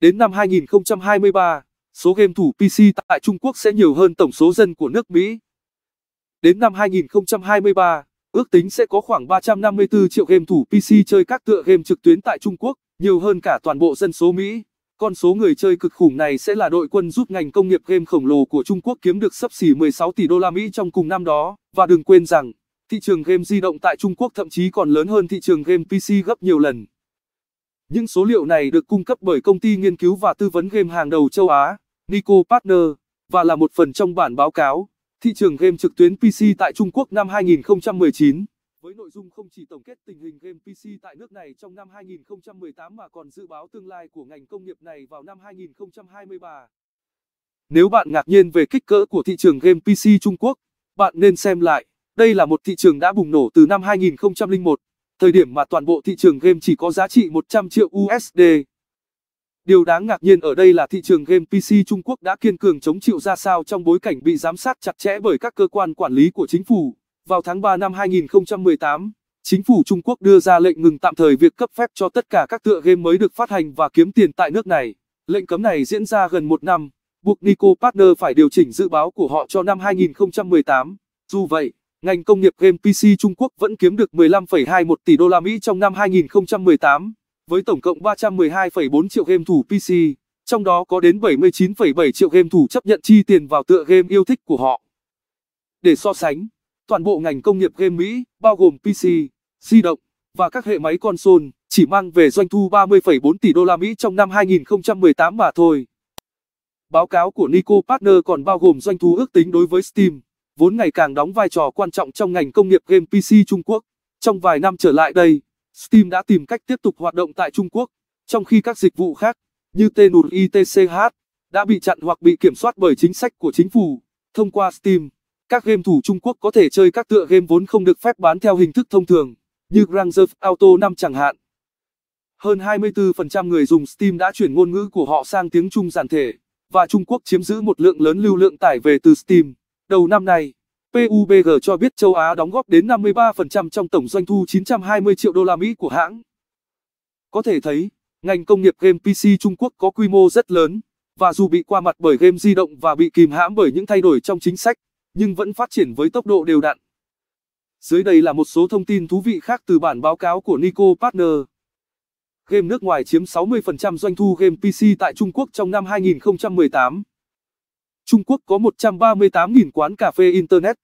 Đến năm 2023, số game thủ PC tại Trung Quốc sẽ nhiều hơn tổng số dân của nước Mỹ. Đến năm 2023, ước tính sẽ có khoảng 354 triệu game thủ PC chơi các tựa game trực tuyến tại Trung Quốc, nhiều hơn cả toàn bộ dân số Mỹ. Con số người chơi cực khủng này sẽ là đội quân giúp ngành công nghiệp game khổng lồ của Trung Quốc kiếm được sấp xỉ 16 tỷ đô la Mỹ trong cùng năm đó. Và đừng quên rằng, thị trường game di động tại Trung Quốc thậm chí còn lớn hơn thị trường game PC gấp nhiều lần. Những số liệu này được cung cấp bởi công ty nghiên cứu và tư vấn game hàng đầu châu Á, Nico Partner, và là một phần trong bản báo cáo Thị trường game trực tuyến PC tại Trung Quốc năm 2019 với nội dung không chỉ tổng kết tình hình game PC tại nước này trong năm 2018 mà còn dự báo tương lai của ngành công nghiệp này vào năm 2023. Nếu bạn ngạc nhiên về kích cỡ của thị trường game PC Trung Quốc, bạn nên xem lại, đây là một thị trường đã bùng nổ từ năm 2001 thời điểm mà toàn bộ thị trường game chỉ có giá trị 100 triệu USD. Điều đáng ngạc nhiên ở đây là thị trường game PC Trung Quốc đã kiên cường chống chịu ra sao trong bối cảnh bị giám sát chặt chẽ bởi các cơ quan quản lý của chính phủ. Vào tháng 3 năm 2018, chính phủ Trung Quốc đưa ra lệnh ngừng tạm thời việc cấp phép cho tất cả các tựa game mới được phát hành và kiếm tiền tại nước này. Lệnh cấm này diễn ra gần một năm, buộc Nico Partner phải điều chỉnh dự báo của họ cho năm 2018. Dù vậy, ngành công nghiệp game PC Trung Quốc vẫn kiếm được 15,21 tỷ đô la Mỹ trong năm 2018, với tổng cộng 312,4 triệu game thủ PC, trong đó có đến 79,7 triệu game thủ chấp nhận chi tiền vào tựa game yêu thích của họ. Để so sánh, toàn bộ ngành công nghiệp game Mỹ, bao gồm PC, di động và các hệ máy console, chỉ mang về doanh thu 30,4 tỷ đô la Mỹ trong năm 2018 mà thôi. Báo cáo của Nico Partner còn bao gồm doanh thu ước tính đối với Steam, vốn ngày càng đóng vai trò quan trọng trong ngành công nghiệp game PC Trung Quốc. Trong vài năm trở lại đây, Steam đã tìm cách tiếp tục hoạt động tại Trung Quốc, trong khi các dịch vụ khác, như Tenur ITCH, đã bị chặn hoặc bị kiểm soát bởi chính sách của chính phủ. Thông qua Steam, các game thủ Trung Quốc có thể chơi các tựa game vốn không được phép bán theo hình thức thông thường, như Grand Theft Auto 5 chẳng hạn. Hơn 24% người dùng Steam đã chuyển ngôn ngữ của họ sang tiếng Trung giản thể, và Trung Quốc chiếm giữ một lượng lớn lưu lượng tải về từ Steam. Đầu năm nay, PUBG cho biết châu Á đóng góp đến 53% trong tổng doanh thu 920 triệu đô la Mỹ của hãng. Có thể thấy, ngành công nghiệp game PC Trung Quốc có quy mô rất lớn, và dù bị qua mặt bởi game di động và bị kìm hãm bởi những thay đổi trong chính sách, nhưng vẫn phát triển với tốc độ đều đặn. Dưới đây là một số thông tin thú vị khác từ bản báo cáo của Nico Partner. Game nước ngoài chiếm 60% doanh thu game PC tại Trung Quốc trong năm 2018. Trung Quốc có 138.000 quán cà phê Internet.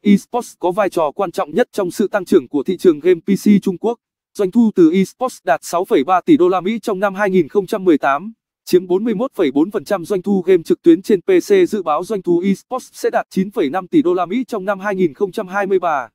Esports có vai trò quan trọng nhất trong sự tăng trưởng của thị trường game PC Trung Quốc. Doanh thu từ esports đạt 6,3 tỷ đô la Mỹ trong năm 2018, chiếm 41,4% doanh thu game trực tuyến trên PC. Dự báo doanh thu esports sẽ đạt 9,5 tỷ đô la Mỹ trong năm 2023.